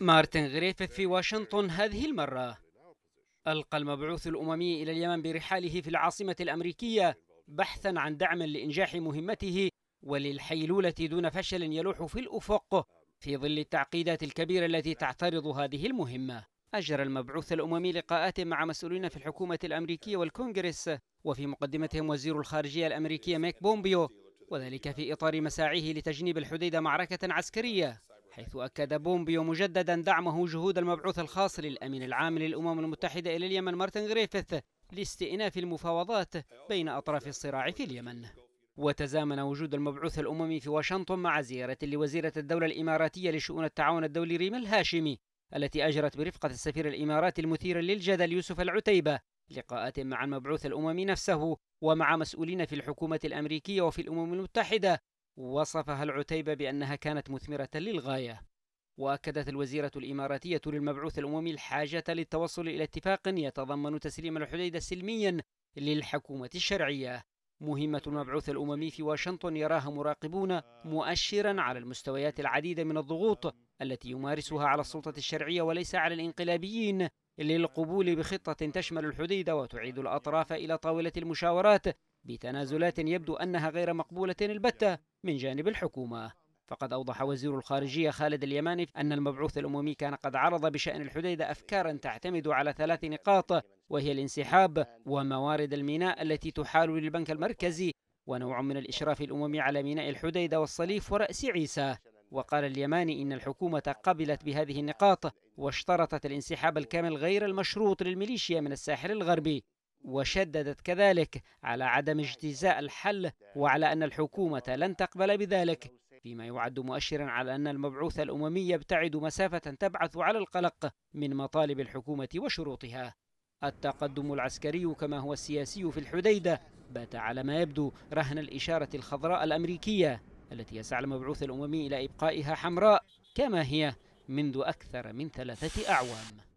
مارتن غريفيث في واشنطن هذه المرة ألقى المبعوث الأممي إلى اليمن برحاله في العاصمة الأمريكية بحثا عن دعم لإنجاح مهمته وللحيلولة دون فشل يلوح في الأفق في ظل التعقيدات الكبيرة التي تعترض هذه المهمة أجرى المبعوث الأممي لقاءات مع مسؤولين في الحكومة الأمريكية والكونغرس وفي مقدمتهم وزير الخارجية الأمريكية ميك بومبيو وذلك في إطار مساعيه لتجنيب الحديد معركة عسكرية حيث أكد بومبيو مجددا دعمه جهود المبعوث الخاص للأمين العام للأمم المتحدة إلى اليمن مارتن غريفيث لاستئناف المفاوضات بين أطراف الصراع في اليمن وتزامن وجود المبعوث الأممي في واشنطن مع زيارة لوزيرة الدولة الإماراتية لشؤون التعاون الدولي ريم الهاشمي التي أجرت برفقة السفير الإماراتي المثير للجدل يوسف العتيبة لقاءات مع المبعوث الأممي نفسه ومع مسؤولين في الحكومة الأمريكية وفي الأمم المتحدة وصفها العتيبة بأنها كانت مثمرة للغاية وأكدت الوزيرة الإماراتية للمبعوث الأممي الحاجة للتوصل إلى اتفاق يتضمن تسليم الحديدة سلميا للحكومة الشرعية مهمة المبعوث الأممي في واشنطن يراها مراقبون مؤشرا على المستويات العديدة من الضغوط التي يمارسها على السلطة الشرعية وليس على الإنقلابيين للقبول بخطة تشمل الحديدة وتعيد الأطراف إلى طاولة المشاورات بتنازلات يبدو أنها غير مقبولة البتة من جانب الحكومة فقد أوضح وزير الخارجية خالد اليماني أن المبعوث الأممي كان قد عرض بشأن الحديدة أفكارا تعتمد على ثلاث نقاط وهي الانسحاب وموارد الميناء التي تحال للبنك المركزي ونوع من الإشراف الأممي على ميناء الحديدة والصليف ورأس عيسى وقال اليماني إن الحكومة قبلت بهذه النقاط واشترطت الانسحاب الكامل غير المشروط للميليشيا من الساحل الغربي وشددت كذلك على عدم اجتزاء الحل وعلى أن الحكومة لن تقبل بذلك فيما يعد مؤشرا على أن المبعوث الأممي يبتعد مسافة تبعث على القلق من مطالب الحكومة وشروطها التقدم العسكري كما هو السياسي في الحديدة بات على ما يبدو رهن الإشارة الخضراء الأمريكية التي يسعى المبعوث الأممي إلى إبقائها حمراء كما هي منذ أكثر من ثلاثة أعوام